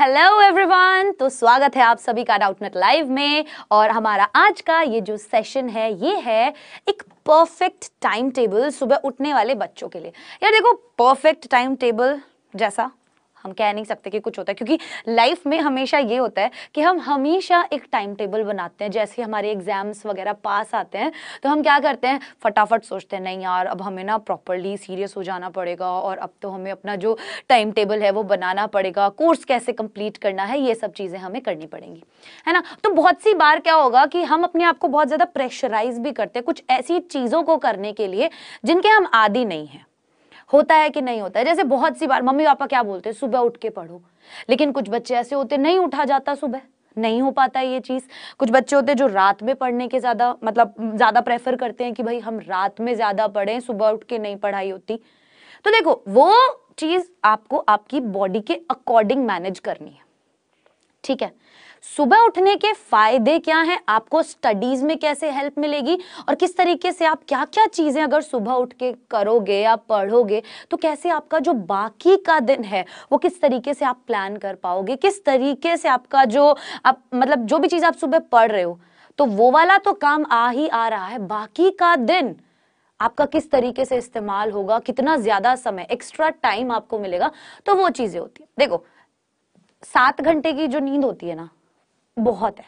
Hello everyone तो स्वागत है आप सभी का डाउटनेट लाइव में और हमारा आज का ये जो सेशन है ये है एक परफेक्ट टाइम टेबल सुबह उठने वाले बच्चों के लिए यार देखो परफेक्ट टाइम टेबल जैसा हम कह नहीं सकते कि कुछ होता है क्योंकि लाइफ में हमेशा ये होता है कि हम हमेशा एक टाइम टेबल बनाते हैं जैसे हमारे एग्जाम्स वगैरह पास आते हैं तो हम क्या करते हैं फटाफट सोचते हैं नहीं यार अब हमें ना प्रॉपरली सीरियस हो जाना पड़ेगा और अब तो हमें अपना जो टाइम टेबल है वो बनाना पड़ेगा कोर्स कैसे कंप्लीट करना है ये सब चीज़ें हमें करनी पड़ेंगी है ना तो बहुत सी बार क्या होगा कि हम अपने आप को बहुत ज़्यादा प्रेशराइज भी करते हैं कुछ ऐसी चीज़ों को करने के लिए जिनके हम आदि नहीं हैं होता है कि नहीं होता है जैसे बहुत सी बार मम्मी पापा क्या बोलते हैं सुबह उठ के पढ़ो लेकिन कुछ बच्चे ऐसे होते नहीं उठा जाता सुबह नहीं हो पाता है ये चीज़ कुछ बच्चे होते हैं जो रात में पढ़ने के ज़्यादा मतलब ज़्यादा प्रेफर करते हैं कि भाई हम रात में ज़्यादा पढ़े सुबह उठ के नहीं पढ़ाई होती तो देखो वो चीज़ आपको आपकी बॉडी के अकॉर्डिंग मैनेज करनी है ठीक है सुबह उठने के फायदे क्या हैं आपको स्टडीज में कैसे हेल्प मिलेगी और किस तरीके से आप क्या क्या चीज़ें अगर सुबह उठ के करोगे या पढ़ोगे तो कैसे आपका जो बाकी का दिन है वो किस तरीके से आप प्लान कर पाओगे किस तरीके से आपका जो आप मतलब जो भी चीज़ आप सुबह पढ़ रहे हो तो वो वाला तो काम आ ही आ रहा है बाकी का दिन आपका किस तरीके से इस्तेमाल होगा कितना ज्यादा समय एक्स्ट्रा टाइम आपको मिलेगा तो वो चीजें होती है देखो सात घंटे की जो नींद होती है ना बहुत है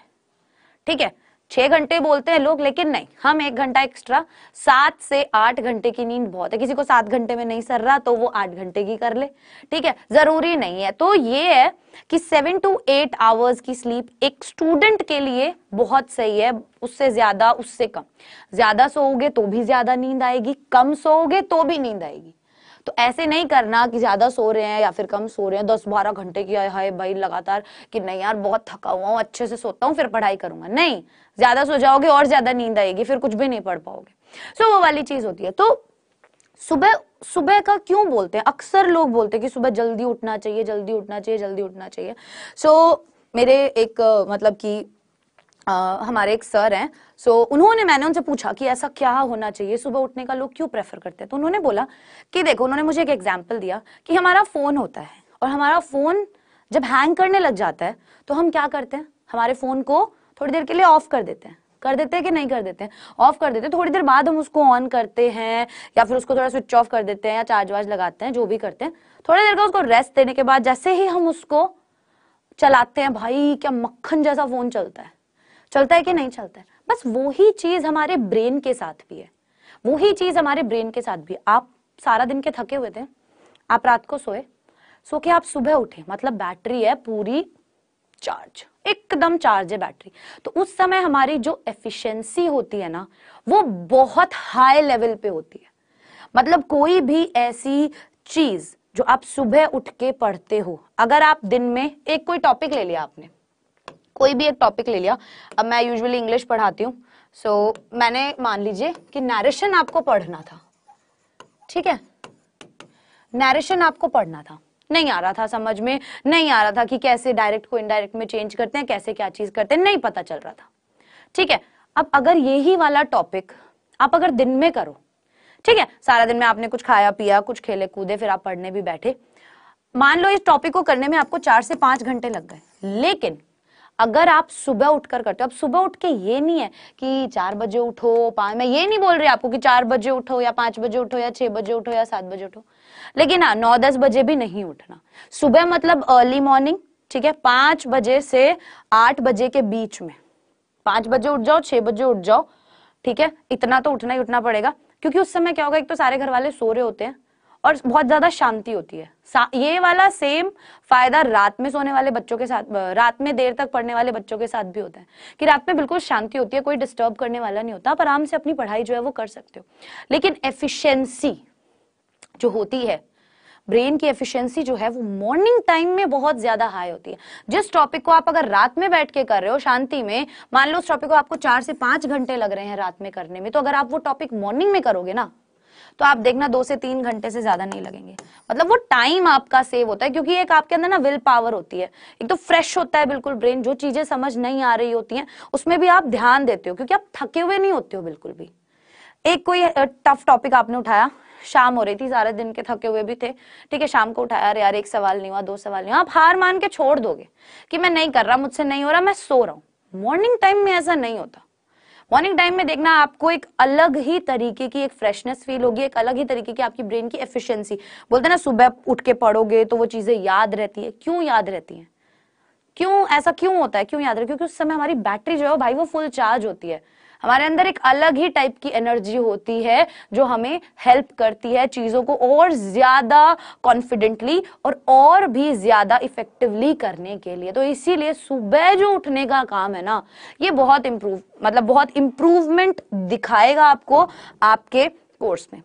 ठीक है छह घंटे बोलते हैं लोग लेकिन नहीं हम एक घंटा एक्स्ट्रा सात से आठ घंटे की नींद बहुत है किसी को सात घंटे में नहीं सर रहा तो वो आठ घंटे की कर ले ठीक है जरूरी नहीं है तो ये है कि सेवन टू एट आवर्स की स्लीप एक स्टूडेंट के लिए बहुत सही है उससे ज्यादा उससे कम ज्यादा सोओगे तो भी ज्यादा नींद आएगी कम सोओगे तो भी नींद आएगी तो ऐसे नहीं करना कि ज़्यादा सो रहे हैं या फिर कम सो रहे हैं दस बारह घंटे की हाय भाई लगातार कि नहीं यार बहुत थका हुआ हूँ अच्छे से सोता हूँ फिर पढ़ाई करूंगा नहीं ज़्यादा सो जाओगे और ज़्यादा नींद आएगी फिर कुछ भी नहीं पढ़ पाओगे सो वो वाली चीज़ होती है तो सुबह सुबह का क्यों बोलते हैं अक्सर लोग बोलते हैं कि सुबह जल्दी उठना चाहिए जल्दी उठना चाहिए जल्दी उठना चाहिए सो so, मेरे एक मतलब कि Uh, हमारे एक सर हैं सो so, उन्होंने मैंने उनसे पूछा कि ऐसा क्या होना चाहिए सुबह उठने का लोग क्यों प्रेफर करते हैं तो उन्होंने बोला कि देखो उन्होंने मुझे एक एग्जाम्पल दिया कि हमारा फ़ोन होता है और हमारा फ़ोन जब हैंग करने लग जाता है तो हम क्या करते हैं हमारे फ़ोन को थोड़ी देर के लिए ऑफ कर देते हैं कर देते हैं कि नहीं कर देते ऑफ कर देते हैं थोड़ी देर बाद हम उसको ऑन करते हैं या फिर उसको थोड़ा स्विच ऑफ कर देते हैं या चार्ज वार्ज लगाते हैं जो भी करते हैं थोड़ी देर का उसको रेस्ट देने के बाद जैसे ही हम उसको चलाते हैं भाई क्या मक्खन जैसा फ़ोन चलता है चलता है कि नहीं चलता है बस वो ही चीज हमारे ब्रेन के साथ भी है वो ही चीज हमारे ब्रेन के साथ भी आप सारा दिन के थके हुए थे आप रात को सोए सो के आप सुबह उठे मतलब बैटरी है पूरी चार्ज एकदम चार्ज है बैटरी तो उस समय हमारी जो एफिशिएंसी होती है ना वो बहुत हाई लेवल पे होती है मतलब कोई भी ऐसी चीज जो आप सुबह उठ के पढ़ते हो अगर आप दिन में एक कोई टॉपिक ले लिया आपने कोई भी एक टॉपिक ले लिया अब मैं यूजुअली इंग्लिश पढ़ाती हूँ सो so, मैंने मान लीजिए कि नरेशन आपको पढ़ना था ठीक है नरेशन आपको पढ़ना था नहीं आ रहा था समझ में नहीं आ रहा था कि कैसे डायरेक्ट को इनडायरेक्ट में चेंज करते हैं कैसे क्या चीज करते हैं नहीं पता चल रहा था ठीक है अब अगर यही वाला टॉपिक आप अगर दिन में करो ठीक है सारा दिन में आपने कुछ खाया पिया कुछ खेले कूदे फिर आप पढ़ने भी बैठे मान लो इस टॉपिक को करने में आपको चार से पांच घंटे लग गए लेकिन अगर आप सुबह उठकर करते हो अब सुबह उठ के ये नहीं है कि चार बजे उठो पाँच मैं ये नहीं बोल रही आपको कि चार बजे उठो या पांच बजे उठो या छह बजे उठो या सात बजे उठो लेकिन हाँ नौ दस बजे भी नहीं उठना सुबह मतलब अर्ली मॉर्निंग ठीक है पांच बजे से आठ बजे के बीच में पांच बजे उठ जाओ छह बजे उठ जाओ ठीक है इतना तो उठना ही उठना पड़ेगा क्योंकि उस समय क्या होगा एक तो सारे घर वाले सो रहे होते हैं और बहुत ज्यादा शांति होती है ये वाला सेम फायदा रात में सोने वाले बच्चों के साथ रात में देर तक पढ़ने वाले बच्चों के साथ भी होता है कि रात में बिल्कुल शांति होती है कोई डिस्टर्ब करने वाला नहीं होता आप आराम से अपनी पढ़ाई जो है वो कर सकते हो लेकिन एफिशिएंसी जो होती है ब्रेन की एफिशिएंसी जो है वो मॉर्निंग टाइम में बहुत ज्यादा हाई होती है जिस टॉपिक को आप अगर रात में बैठ के कर रहे हो शांति में मान लो उस टॉपिक को आपको चार से पांच घंटे लग रहे हैं रात में करने में तो अगर आप वो टॉपिक मॉर्निंग में करोगे ना तो आप देखना दो से तीन घंटे से ज्यादा नहीं लगेंगे मतलब वो टाइम आपका सेव होता है क्योंकि एक आपके अंदर ना विल पावर होती है एक तो फ्रेश होता है बिल्कुल ब्रेन जो चीजें समझ नहीं आ रही होती है उसमें भी आप ध्यान देते हो क्योंकि आप थके हुए नहीं होते हो बिल्कुल भी एक कोई टफ टॉपिक आपने उठाया शाम हो रही थी सारे दिन के थके हुए भी थे ठीक है शाम को उठाया अरे यार एक सवाल नहीं हुआ दो सवाल नहीं हुआ आप हार मान के छोड़ दोगे कि मैं नहीं कर रहा मुझसे नहीं हो रहा मैं सो रहा हूँ मॉर्निंग टाइम में ऐसा नहीं होता मॉर्निंग टाइम में देखना आपको एक अलग ही तरीके की एक फ्रेशनेस फील होगी एक अलग ही तरीके की आपकी ब्रेन की एफिशिएंसी बोलते हैं ना सुबह उठ के पढ़ोगे तो वो चीजें याद रहती है क्यों याद रहती है क्यों ऐसा क्यों होता है क्यों याद है क्योंकि उस समय हमारी बैटरी जो है भाई वो फुल चार्ज होती है हमारे अंदर एक अलग ही टाइप की एनर्जी होती है जो हमें हेल्प करती है चीज़ों को और ज़्यादा कॉन्फिडेंटली और और भी ज़्यादा इफेक्टिवली करने के लिए तो इसीलिए सुबह जो उठने का काम है ना ये बहुत इम्प्रूव मतलब बहुत इम्प्रूवमेंट दिखाएगा आपको आपके कोर्स में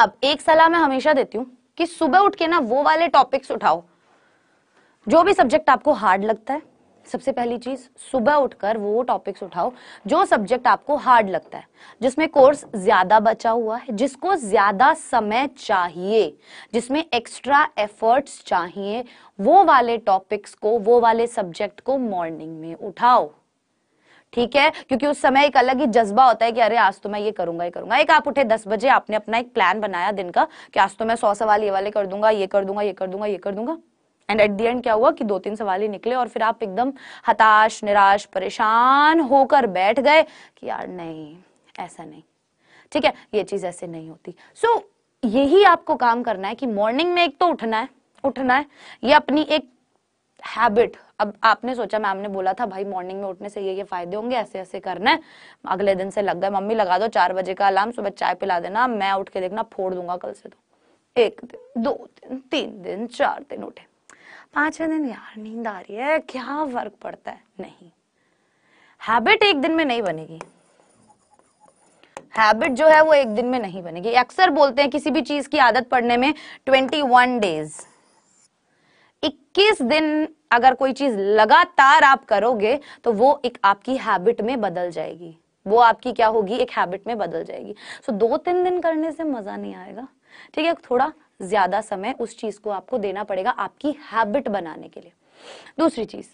अब एक सलाह मैं हमेशा देती हूँ कि सुबह उठ के ना वो वाले टॉपिक्स उठाओ जो भी सब्जेक्ट आपको हार्ड लगता है सबसे पहली चीज सुबह उठकर वो टॉपिक्स उठाओ जो सब्जेक्ट आपको हार्ड लगता है जिसमें कोर्स ज्यादा बचा हुआ है जिसको ज्यादा समय चाहिए जिसमें एक्स्ट्रा एफर्ट्स चाहिए वो वाले टॉपिक्स को वो वाले सब्जेक्ट को मॉर्निंग में उठाओ ठीक है क्योंकि उस समय एक अलग ही जज्बा होता है कि अरे आज तो मैं ये करूंगा ये करूंगा एक आप उठे दस बजे आपने अपना एक प्लान बनाया दिन का कि आज तो मैं सौ सवाल ये वाले कर दूंगा ये कर दूंगा ये कर दूंगा ये कर दूंगा एंड एट दी एंड क्या हुआ कि दो तीन सवाल ही निकले और फिर आप एकदम हताश निराश परेशान होकर बैठ गए कि यार नहीं ऐसा नहीं ठीक है ये चीज ऐसे नहीं होती सो so, यही आपको काम करना है कि मॉर्निंग में एक तो उठना है उठना है ये अपनी एक हैबिट अब आपने सोचा मैम ने बोला था भाई मॉर्निंग में उठने से ये ये फायदे होंगे ऐसे ऐसे करना है अगले दिन से लग गए मम्मी लगा दो चार बजे का अलार्म सुबह चाय पिला देना मैं उठ के देखना फोड़ दूंगा कल से तो एक दिन दो दिन तीन दिन चार दिन उठे पांचवें दिन यार नींद आ रही है क्या फर्क पड़ता है नहीं हैबिट एक दिन में नहीं बनेगी हैबिट जो है वो एक दिन में नहीं बनेगी अक्सर बोलते हैं किसी भी चीज की आदत पड़ने में ट्वेंटी वन डेज इक्कीस दिन अगर कोई चीज लगातार आप करोगे तो वो एक आपकी हैबिट में बदल जाएगी वो आपकी क्या होगी एक हैबिट में बदल जाएगी सो so, दो तीन दिन करने से मजा नहीं आएगा ठीक है थोड़ा ज्यादा समय उस चीज को आपको देना पड़ेगा आपकी हैबिट बनाने के लिए दूसरी चीज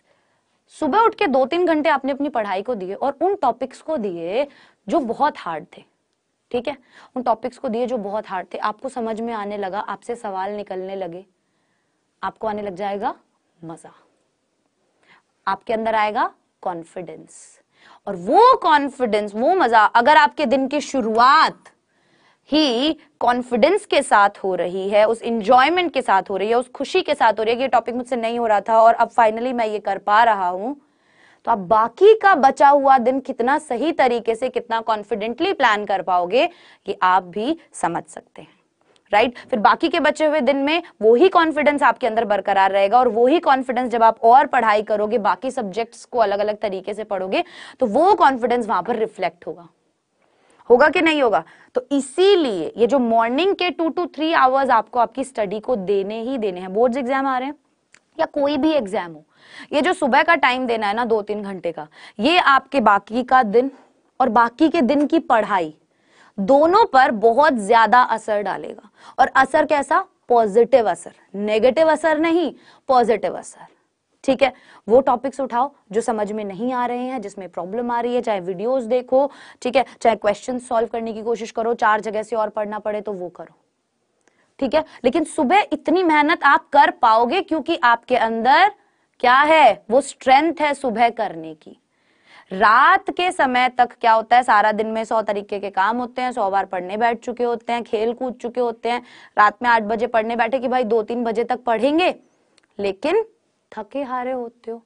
सुबह उठ के दो तीन घंटे आपने अपनी पढ़ाई को दिए और उन टॉपिक्स को दिए जो बहुत हार्ड थे ठीक है उन टॉपिक्स को दिए जो बहुत हार्ड थे आपको समझ में आने लगा आपसे सवाल निकलने लगे आपको आने लग जाएगा मजा आपके अंदर आएगा कॉन्फिडेंस और वो कॉन्फिडेंस वो मजा अगर आपके दिन की शुरुआत ही कॉन्फिडेंस के साथ हो रही है उस इंजॉयमेंट के साथ हो रही है उस खुशी के साथ हो रही है कि ये टॉपिक मुझसे नहीं हो रहा था और अब फाइनली मैं ये कर पा रहा हूं तो आप बाकी का बचा हुआ दिन कितना सही तरीके से कितना कॉन्फिडेंटली प्लान कर पाओगे ये आप भी समझ सकते हैं राइट right? फिर बाकी के बचे हुए दिन में वो ही कॉन्फिडेंस आपके अंदर बरकरार रहेगा और वो ही कॉन्फिडेंस जब आप और पढ़ाई करोगे बाकी सब्जेक्ट्स को अलग अलग तरीके से पढ़ोगे तो वो कॉन्फिडेंस वहां पर रिफ्लेक्ट होगा होगा कि नहीं होगा तो इसीलिए ये जो मॉर्निंग के टू टू थ्री आवर्स आपको आपकी स्टडी को देने ही देने हैं बोर्ड एग्जाम आ रहे हैं या कोई भी एग्जाम हो ये जो सुबह का टाइम देना है ना दो तीन घंटे का ये आपके बाकी का दिन और बाकी के दिन की पढ़ाई दोनों पर बहुत ज्यादा असर डालेगा और असर कैसा पॉजिटिव असर नेगेटिव असर नहीं पॉजिटिव असर ठीक है वो टॉपिक्स उठाओ जो समझ में नहीं आ रहे हैं जिसमें प्रॉब्लम आ रही है चाहे वीडियोस देखो ठीक है चाहे क्वेश्चन सॉल्व करने की कोशिश करो चार जगह से और पढ़ना पड़े तो वो करो ठीक है लेकिन सुबह इतनी मेहनत आप कर पाओगे क्योंकि आपके अंदर क्या है वो स्ट्रेंथ है सुबह करने की रात के समय तक क्या होता है सारा दिन में सौ तरीके के काम होते हैं सौ बार पढ़ने बैठ चुके होते हैं खेल कूद चुके होते हैं रात में आठ बजे पढ़ने बैठे कि भाई दो तीन बजे तक पढ़ेंगे लेकिन थके हारे होते हो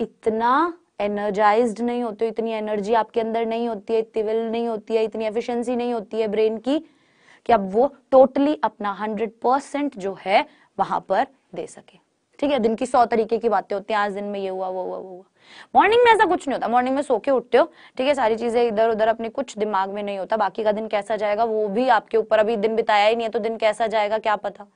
इतना एनर्जाइज नहीं होते हो इतनी एनर्जी आपके अंदर नहीं होती है इतनी विल नहीं होती है इतनी एफिशिएंसी नहीं होती है ब्रेन की कि आप वो टोटली अपना हंड्रेड परसेंट जो है वहां पर दे सके ठीक है दिन की सौ तरीके की बातें होती हैं आज दिन में ये हुआ वो हुआ वो हुआ मॉर्निंग में ऐसा कुछ नहीं होता मॉर्निंग में सो के उठते हो ठीक है सारी चीजें इधर उधर अपने कुछ दिमाग में नहीं होता बाकी का दिन कैसा जाएगा वो भी आपके ऊपर अभी दिन बिताया ही नहीं है तो दिन कैसा जाएगा क्या पता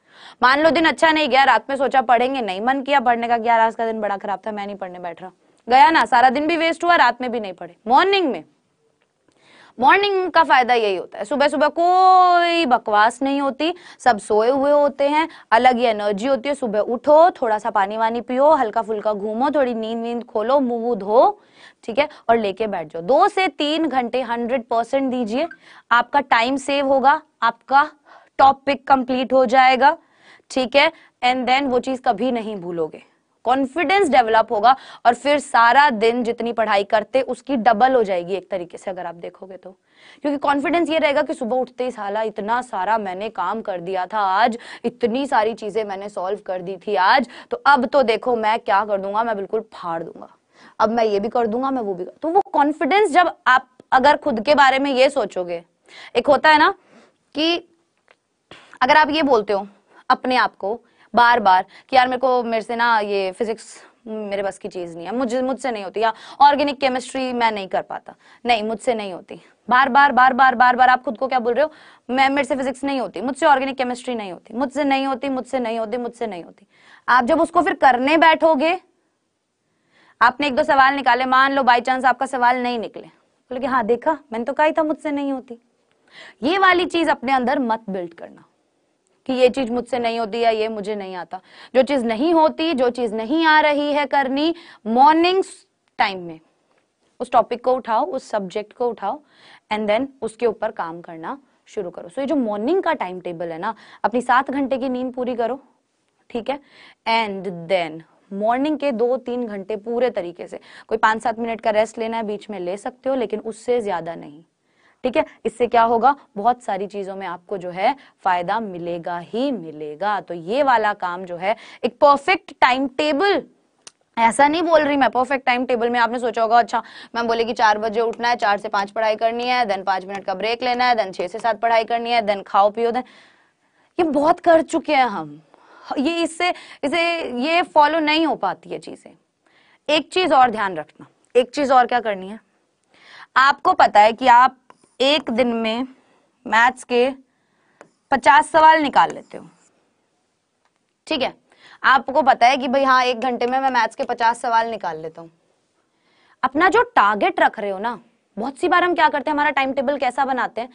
मान लो दिन अच्छा नहीं गया रात में सोचा पढ़ेंगे नहीं मन किया पढ़ने का ग्यारह आज का दिन बड़ा खराब था मैं नहीं पढ़ने बैठ रहा गया ना सारा दिन भी वेस्ट हुआ रात में भी नहीं पढ़े मॉर्निंग में मॉर्निंग का फायदा यही होता है सुबह सुबह कोई बकवास नहीं होती सब सोए हुए होते हैं अलग ही एनर्जी होती है सुबह उठो थोड़ा सा पानी वानी पियो हल्का फुल्का घूमो थोड़ी नींद वींद खोलो मुंह धो ठीक है और लेके बैठ जाओ दो से तीन घंटे हंड्रेड परसेंट दीजिए आपका टाइम सेव होगा आपका टॉपिक कंप्लीट हो जाएगा ठीक है एंड देन वो चीज कभी नहीं भूलोगे कॉन्फिडेंस डेवलप होगा और फिर सारा दिन जितनी पढ़ाई करते उसकी डबल हो जाएगी एक तरीके से अगर आप देखोगे तो क्योंकि कॉन्फिडेंस ये रहेगा कि सुबह उठते ही साला इतना सारा मैंने काम कर दिया था आज इतनी सारी चीजें मैंने सॉल्व कर दी थी आज तो अब तो देखो मैं क्या कर दूंगा मैं बिल्कुल फाड़ दूंगा अब मैं ये भी कर दूंगा मैं वो भी तो वो कॉन्फिडेंस जब आप अगर खुद के बारे में ये सोचोगे एक होता है ना कि अगर आप ये बोलते हो अपने आप को बार बार कि यार मेरे को मेरे से ना ये फिजिक्स मेरे बस की चीज़ नहीं है मुझे मुझसे नहीं होती या ऑर्गेनिक केमिस्ट्री मैं नहीं कर पाता नहीं मुझसे नहीं होती बार बार बार बार बार बार आप खुद को क्या बोल रहे हो मैं मेरे से फिजिक्स नहीं होती मुझसे ऑर्गेनिक केमिस्ट्री नहीं होती मुझसे नहीं होती मुझसे नहीं होती मुझसे नहीं होती आप जब उसको फिर करने बैठोगे आपने एक दो सवाल निकाले मान लो बाई चांस आपका सवाल नहीं निकले बोले कि हाँ देखा मैंने तो कहा था मुझसे नहीं होती ये वाली चीज अपने अंदर मत बिल्ड करना कि ये चीज मुझसे नहीं होती या ये मुझे नहीं आता जो चीज नहीं होती जो चीज नहीं आ रही है करनी मॉर्निंग टाइम में उस टॉपिक को उठाओ उस सब्जेक्ट को उठाओ एंड देन उसके ऊपर काम करना शुरू करो सो so, ये जो मॉर्निंग का टाइम टेबल है ना अपनी सात घंटे की नींद पूरी करो ठीक है एंड देन मॉर्निंग के दो तीन घंटे पूरे तरीके से कोई पांच सात मिनट का रेस्ट लेना है बीच में ले सकते हो लेकिन उससे ज्यादा नहीं ठीक है इससे क्या होगा बहुत सारी चीजों में आपको जो है फायदा मिलेगा ही मिलेगा तो ये वाला काम जो है एक परफेक्ट टाइम टेबल ऐसा नहीं बोल रही मैं परफेक्ट टाइम टेबल में आपने सोचा होगा अच्छा मैम बोले कि चार बजे उठना है चार से पांच पढ़ाई करनी है देन पांच मिनट का ब्रेक लेना है देन छह से सात पढ़ाई करनी है देन खाओ पियो देन ये बहुत कर चुके हैं हम ये इससे इसे ये फॉलो नहीं हो पाती है चीजें एक चीज और ध्यान रखना एक चीज और क्या करनी है आपको पता है कि आप एक दिन में मैथ्स के पचास सवाल निकाल लेते हो ठीक है आपको पता है कि भाई हाँ एक घंटे में मैं मैथ्स के पचास सवाल निकाल लेता हूँ अपना जो टारगेट रख रहे हो ना बहुत सी बार हम क्या करते हैं हमारा टाइम टेबल कैसा बनाते हैं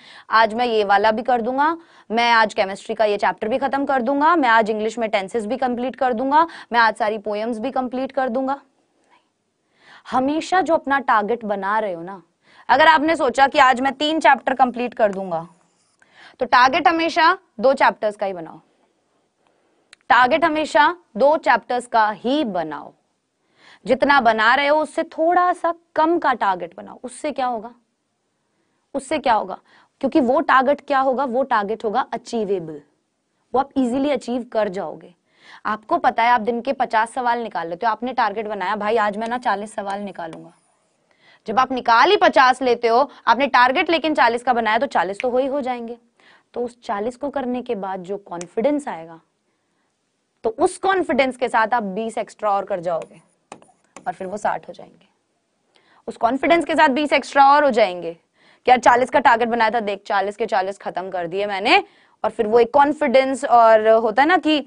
आज मैं ये वाला भी कर दूंगा मैं आज केमिस्ट्री का ये चैप्टर भी खत्म कर दूंगा मैं आज इंग्लिश में टेंसेस भी कंप्लीट कर दूंगा मैं आज सारी पोएम्स भी कंप्लीट कर दूंगा हमेशा जो अपना टारगेट बना रहे हो ना अगर आपने सोचा कि आज मैं तीन चैप्टर कंप्लीट कर दूंगा तो टारगेट हमेशा दो चैप्टर्स का ही बनाओ टारगेट हमेशा दो चैप्टर्स का ही बनाओ जितना बना रहे हो उससे थोड़ा सा कम का टारगेट बनाओ उससे क्या होगा उससे क्या होगा क्योंकि वो टारगेट क्या होगा वो टारगेट होगा अचीवेबल वो आप इजीली अचीव कर जाओगे आपको पता है आप दिन के पचास सवाल निकाल लेते हो आपने टारगेट बनाया भाई आज मैं ना चालीस सवाल निकालूंगा जब आप निकाल ही पचास लेते हो आपने टारगेट लेकिन चालीस का बनाया तो चालीस तो हो ही हो जाएंगे तो उस चालीस को करने के बाद जो कॉन्फिडेंस आएगा तो उस कॉन्फिडेंस के साथ आप बीस एक्स्ट्रा और कर जाओगे और फिर वो साठ हो जाएंगे उस कॉन्फिडेंस के साथ बीस एक्स्ट्रा और हो जाएंगे क्या चालीस का टारगेट बनाया था देख चालीस के चालीस खत्म कर दिए मैंने और फिर वो एक कॉन्फिडेंस और होता है ना कि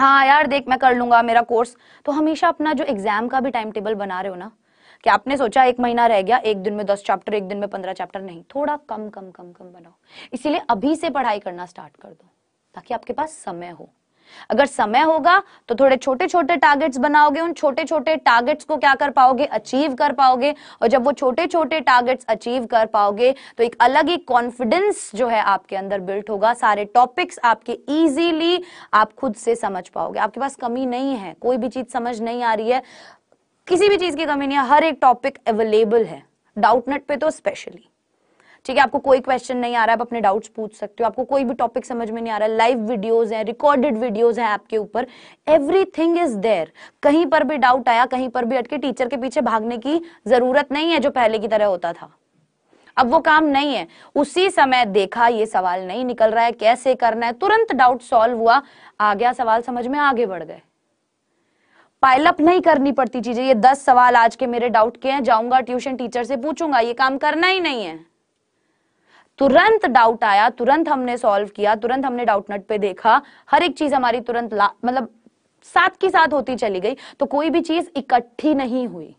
हाँ यार देख मैं कर लूंगा मेरा कोर्स तो हमेशा अपना जो एग्जाम का भी टाइम टेबल बना रहे हो ना कि आपने सोचा एक महीना रह गया एक दिन में दस चैप्टर एक दिन में पंद्रह चैप्टर नहीं थोड़ा कम कम कम कम बनाओ इसीलिए अभी से पढ़ाई करना स्टार्ट कर दो ताकि आपके पास समय हो अगर समय होगा तो थोड़े छोटे छोटे टारगेट्स बनाओगे उन छोटे छोटे टारगेट्स को क्या कर पाओगे अचीव कर पाओगे और जब वो छोटे छोटे टारगेट्स अचीव कर पाओगे तो एक अलग ही कॉन्फिडेंस जो है आपके अंदर बिल्ट होगा सारे टॉपिक्स आपके इजीली आप खुद से समझ पाओगे आपके पास कमी नहीं है कोई भी चीज समझ नहीं आ रही है किसी भी चीज की कमी नहीं है हर एक टॉपिक अवेलेबल है डाउट नेट पे तो स्पेशली ठीक है आपको कोई क्वेश्चन नहीं आ रहा है आप अपने डाउट्स पूछ सकते हो आपको कोई भी टॉपिक समझ में नहीं आ रहा है लाइव वीडियोस हैं रिकॉर्डेड वीडियोस हैं आपके ऊपर एवरीथिंग इज देयर कहीं पर भी डाउट आया कहीं पर भी अटके टीचर के पीछे भागने की जरूरत नहीं है जो पहले की तरह होता था अब वो काम नहीं है उसी समय देखा ये सवाल नहीं निकल रहा है कैसे करना है तुरंत डाउट सॉल्व हुआ आ गया सवाल समझ में आगे बढ़ गए पाइलअप नहीं करनी पड़ती चीजें ये दस सवाल आज के मेरे डाउट के हैं जाऊंगा ट्यूशन टीचर से पूछूंगा ये काम करना ही नहीं है तुरंत डाउट आया तुरंत हमने सॉल्व किया तुरंत हमने डाउट नट पे देखा हर एक चीज हमारी तुरंत मतलब साथ की साथ होती चली गई तो कोई भी चीज इकट्ठी नहीं हुई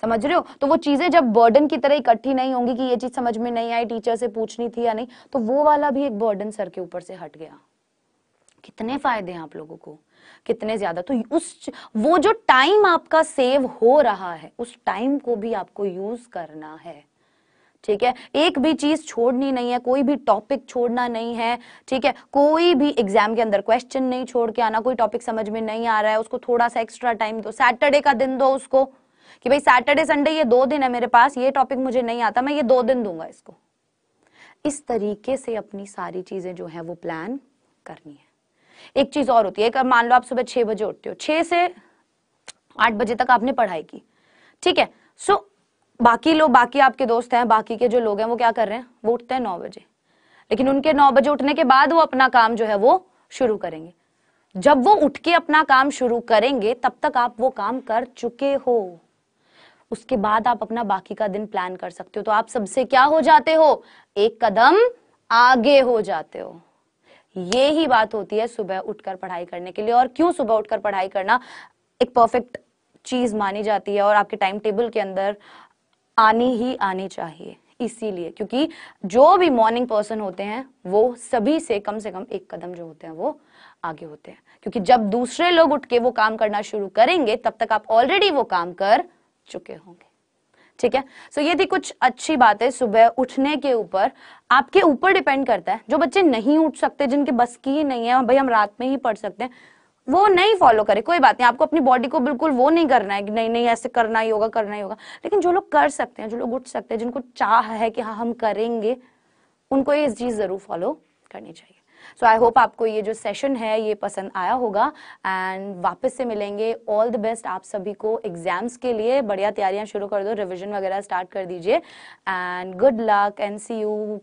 समझ रहे हो तो वो चीजें जब बर्डन की तरह इकट्ठी नहीं होंगी कि ये चीज समझ में नहीं आई टीचर से पूछनी थी या नहीं तो वो वाला भी एक बर्डन सर के ऊपर से हट गया कितने फायदे हैं आप लोगों को कितने ज्यादा तो उस वो जो टाइम आपका सेव हो रहा है उस टाइम को भी आपको यूज करना है ठीक है एक भी चीज छोड़नी नहीं है कोई भी टॉपिक छोड़ना नहीं है ठीक है कोई भी एग्जाम के अंदर क्वेश्चन नहीं छोड़ के आना कोई टॉपिक समझ में नहीं आ रहा है उसको थोड़ा सा एक्स्ट्रा टाइम दो सैटरडे का दिन दो उसको कि भाई सैटरडे संडे ये दो दिन है मेरे पास ये टॉपिक मुझे नहीं आता मैं ये दो दिन दूंगा इसको इस तरीके से अपनी सारी चीजें जो है वो प्लान करनी है एक चीज और होती है एक मान लो आप सुबह छह बजे उठते हो छह से आठ बजे तक आपने पढ़ाई की ठीक है सो बाकी लोग बाकी आपके दोस्त हैं बाकी के जो लोग हैं वो क्या कर रहे हैं वो उठते हैं नौ बजे लेकिन उनके नौ बजे उठने के बाद वो अपना काम जो है वो शुरू करेंगे जब वो उठ के अपना काम शुरू करेंगे तब तक आप वो काम कर चुके हो उसके बाद आप अपना बाकी का दिन प्लान कर सकते हो तो आप सबसे क्या हो जाते हो एक कदम आगे हो जाते हो ये ही बात होती है सुबह उठकर पढ़ाई करने के लिए और क्यों सुबह उठकर पढ़ाई करना एक परफेक्ट चीज मानी जाती है और आपके टाइम टेबल के अंदर आनी ही आनी चाहिए इसीलिए क्योंकि जो भी मॉर्निंग पर्सन होते हैं वो सभी से कम से कम एक कदम जो होते हैं वो आगे होते हैं क्योंकि जब दूसरे लोग उठ के वो काम करना शुरू करेंगे तब तक आप ऑलरेडी वो काम कर चुके होंगे ठीक है सो so, ये थी कुछ अच्छी बातें सुबह उठने के ऊपर आपके ऊपर डिपेंड करता है जो बच्चे नहीं उठ सकते जिनके बस की ही नहीं है भाई हम रात में ही पढ़ सकते हैं वो नहीं फॉलो करे कोई बात नहीं आपको अपनी बॉडी को बिल्कुल वो नहीं करना है कि नहीं नहीं ऐसे करना ही होगा करना ही होगा लेकिन जो लोग कर सकते हैं जो लोग उठ सकते हैं जिनको चाह है कि हाँ हम करेंगे उनको ये चीज़ ज़रूर फॉलो करनी चाहिए सो आई होप आपको ये जो सेशन है ये पसंद आया होगा एंड वापस से मिलेंगे ऑल द बेस्ट आप सभी को एग्जाम्स के लिए बढ़िया तैयारियां शुरू कर दो रिविजन वगैरह स्टार्ट कर दीजिए and good luck and see you